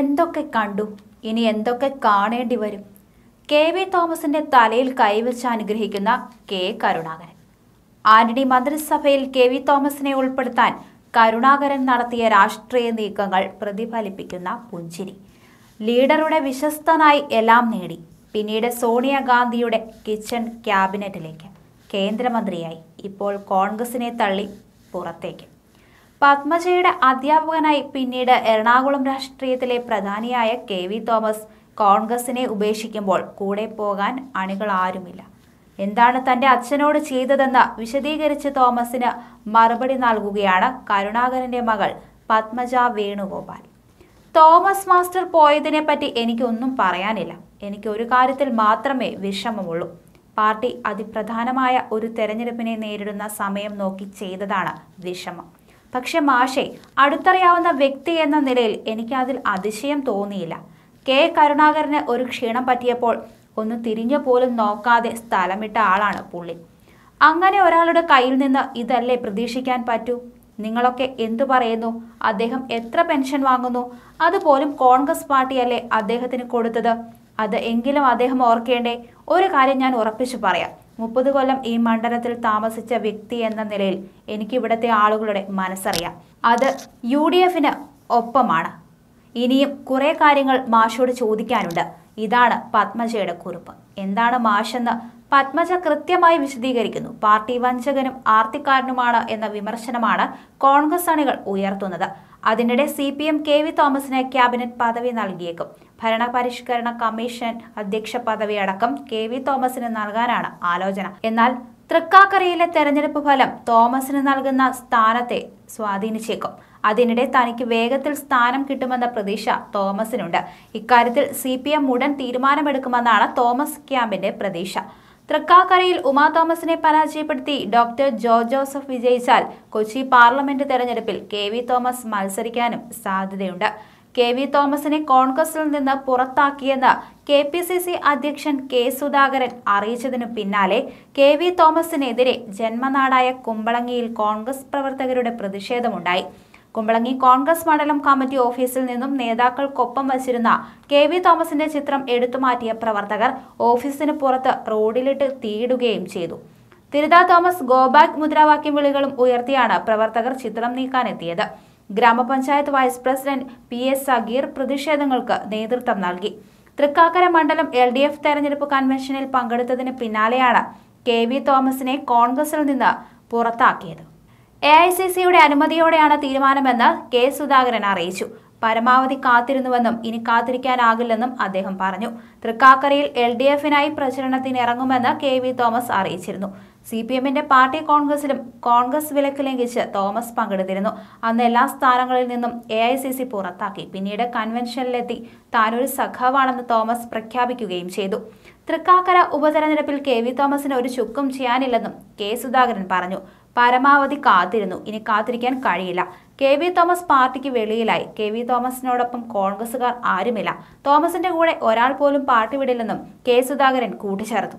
എന്തൊക്കെ കണ്ടു ഇനി എന്തൊക്കെ കാണേണ്ടി വരും കെ വി തോമസിന്റെ തലയിൽ കൈവച്ച് അനുഗ്രഹിക്കുന്ന കെ കരുണാകരൻ ആന്റണി മന്ത്രിസഭയിൽ കെ വി തോമസിനെ ഉൾപ്പെടുത്താൻ കരുണാകരൻ നടത്തിയ രാഷ്ട്രീയ നീക്കങ്ങൾ പ്രതിഫലിപ്പിക്കുന്ന പുഞ്ചിരി ലീഡറുടെ വിശ്വസ്തനായി എല്ലാം നേടി പിന്നീട് സോണിയാഗാന്ധിയുടെ കിച്ചൺ ക്യാബിനറ്റിലേക്ക് കേന്ദ്രമന്ത്രിയായി ഇപ്പോൾ കോൺഗ്രസിനെ തള്ളി പുറത്തേക്ക് പത്മജയുടെ അധ്യാപകനായി പിന്നീട് എറണാകുളം രാഷ്ട്രീയത്തിലെ പ്രധാനിയായ കെ വി തോമസ് കോൺഗ്രസിനെ ഉപേക്ഷിക്കുമ്പോൾ കൂടെ പോകാൻ അണികൾ ആരുമില്ല എന്താണ് തന്റെ അച്ഛനോട് ചെയ്തതെന്ന് വിശദീകരിച്ച് തോമസിന് മറുപടി നൽകുകയാണ് കരുണാകരന്റെ മകൾ പത്മജ വേണുഗോപാൽ തോമസ് മാസ്റ്റർ പോയതിനെ പറ്റി എനിക്കൊന്നും പറയാനില്ല എനിക്ക് ഒരു കാര്യത്തിൽ മാത്രമേ വിഷമമുള്ളൂ പാർട്ടി അതിപ്രധാനമായ ഒരു തെരഞ്ഞെടുപ്പിനെ നേരിടുന്ന സമയം നോക്കി ചെയ്തതാണ് വിഷമം പക്ഷെ മാഷെ അടുത്തറിയാവുന്ന വ്യക്തി എന്ന നിലയിൽ എനിക്ക് അതിൽ അതിശയം തോന്നിയില്ല കെ കരുണാകരന് ഒരു ക്ഷീണം പറ്റിയപ്പോൾ ഒന്ന് തിരിഞ്ഞു പോലും നോക്കാതെ സ്ഥലമിട്ട ആളാണ് പുള്ളി അങ്ങനെ ഒരാളുടെ കയ്യിൽ നിന്ന് ഇതല്ലേ പ്രതീക്ഷിക്കാൻ പറ്റൂ നിങ്ങളൊക്കെ എന്തു പറയുന്നു അദ്ദേഹം എത്ര പെൻഷൻ വാങ്ങുന്നു അതുപോലും കോൺഗ്രസ് പാർട്ടിയല്ലേ അദ്ദേഹത്തിന് കൊടുത്തത് അത് എങ്കിലും അദ്ദേഹം ഓർക്കേണ്ടേ ഒരു കാര്യം ഞാൻ ഉറപ്പിച്ചു പറയാം മുപ്പത് കൊല്ലം ഈ മണ്ഡലത്തിൽ താമസിച്ച വ്യക്തി എന്ന നിലയിൽ എനിക്ക് ഇവിടുത്തെ ആളുകളുടെ മനസ്സറിയാം അത് യു ഡി എഫിന് ഒപ്പമാണ് ഇനിയും കുറേ കാര്യങ്ങൾ മാഷോട് ചോദിക്കാനുണ്ട് ഇതാണ് പത്മജയുടെ കുറിപ്പ് എന്താണ് മാഷെന്ന് പത്മജ കൃത്യമായി വിശദീകരിക്കുന്നു പാർട്ടി വഞ്ചകനും ആർത്തിക്കാരനുമാണ് എന്ന വിമർശനമാണ് കോൺഗ്രസ് അണികൾ ഉയർത്തുന്നത് അതിനിടെ C P M K V തോമസിന് ക്യാബിനറ്റ് പദവി നൽകിയേക്കും ഭരണപരിഷ്കരണ കമ്മീഷൻ അധ്യക്ഷ പദവി അടക്കം കെ വി തോമസിന് നൽകാനാണ് ആലോചന എന്നാൽ തൃക്കാക്കരയിലെ തെരഞ്ഞെടുപ്പ് ഫലം തോമസിന് നൽകുന്ന സ്ഥാനത്തെ സ്വാധീനിച്ചേക്കും അതിനിടെ തനിക്ക് വേഗത്തിൽ സ്ഥാനം കിട്ടുമെന്ന പ്രതീക്ഷ തോമസിനുണ്ട് ഇക്കാര്യത്തിൽ സി പി എം ഉടൻ തീരുമാനമെടുക്കുമെന്നാണ് തോമസ് ക്യാമ്പിന്റെ പ്രതീക്ഷ തൃക്കാക്കരയിൽ ഉമാ തോമസിനെ പരാജയപ്പെടുത്തി ഡോക്ടർ ജോ ജോസഫ് വിജയിച്ചാൽ കൊച്ചി പാർലമെന്റ് തെരഞ്ഞെടുപ്പിൽ കെ വി തോമസ് മത്സരിക്കാനും സാധ്യതയുണ്ട് കെ വി തോമസിനെ കോൺഗ്രസിൽ നിന്ന് പുറത്താക്കിയെന്ന് കെ പി സി സി അധ്യക്ഷൻ കെ സുധാകരൻ അറിയിച്ചതിനു പിന്നാലെ കെ വി തോമസിനെതിരെ ജന്മനാടായ കുമ്പളങ്ങിയിൽ കോൺഗ്രസ് പ്രവർത്തകരുടെ പ്രതിഷേധമുണ്ടായി കുമ്പളങ്ങി കോൺഗ്രസ് മണ്ഡലം കമ്മിറ്റി ഓഫീസിൽ നിന്നും നേതാക്കൾക്കൊപ്പം വച്ചിരുന്ന കെ വി തോമസിന്റെ ചിത്രം എടുത്തുമാറ്റിയ പ്രവർത്തകർ ഓഫീസിന് പുറത്ത് റോഡിലിട്ട് തീയിടുകയും ചെയ്തു തിരുത തോമസ് ഗോബാക്ക് മുദ്രാവാക്യം വിളികളും ഉയർത്തിയാണ് പ്രവർത്തകർ ചിത്രം നീക്കാനെത്തിയത് grama panchayat vice president P S Sageer പ്രതിഷേധങ്ങൾക്ക് നേതൃത്വം നൽകി തൃക്കാക്കര മണ്ഡലം എൽ ഡി എഫ് തെരഞ്ഞെടുപ്പ് കൺവെൻഷനിൽ പങ്കെടുത്തതിന് പിന്നാലെയാണ് കെ വി തോമസിനെ കോൺഗ്രസിൽ നിന്ന് പുറത്താക്കിയത് എ ഐ സി സിയുടെ അനുമതിയോടെയാണ് തീരുമാനമെന്ന് കെ സുധാകരൻ അറിയിച്ചു പരമാവധി കാത്തിരുന്നുവെന്നും ഇനി കാത്തിരിക്കാനാകില്ലെന്നും അദ്ദേഹം പറഞ്ഞു തൃക്കാക്കരയിൽ എൽ ഡി എഫിനായി പ്രചരണത്തിന് ഇറങ്ങുമെന്ന് കെ വി തോമസ് അറിയിച്ചിരുന്നു സി പി എമ്മിന്റെ പാർട്ടി കോൺഗ്രസിലും കോൺഗ്രസ് വിലക്ക് ലംഘിച്ച് തോമസ് പങ്കെടുത്തിരുന്നു അന്ന് എല്ലാ സ്ഥാനങ്ങളിൽ നിന്നും എ ഐ സി സി പുറത്താക്കി പിന്നീട് കൺവെൻഷനിലെത്തി താനൊരു സഖാവാണെന്ന് തോമസ് പ്രഖ്യാപിക്കുകയും ചെയ്തു തൃക്കാക്കര ഉപതെരഞ്ഞെടുപ്പിൽ കെ വി തോമസിന് ഒരു ചുക്കും ചെയ്യാനില്ലെന്നും കെ സുധാകരൻ പറഞ്ഞു പരമാവധി കാത്തിരുന്നു ഇനി കാത്തിരിക്കാൻ കഴിയില്ല കെ വി തോമസ് പാർട്ടിക്ക് വെളിയിലായി കെ വി തോമസിനോടൊപ്പം കോൺഗ്രസുകാർ ആരുമില്ല തോമസിന്റെ കൂടെ ഒരാൾ പോലും പാർട്ടി വിടില്ലെന്നും കെ സുധാകരൻ കൂട്ടിച്ചേർത്തു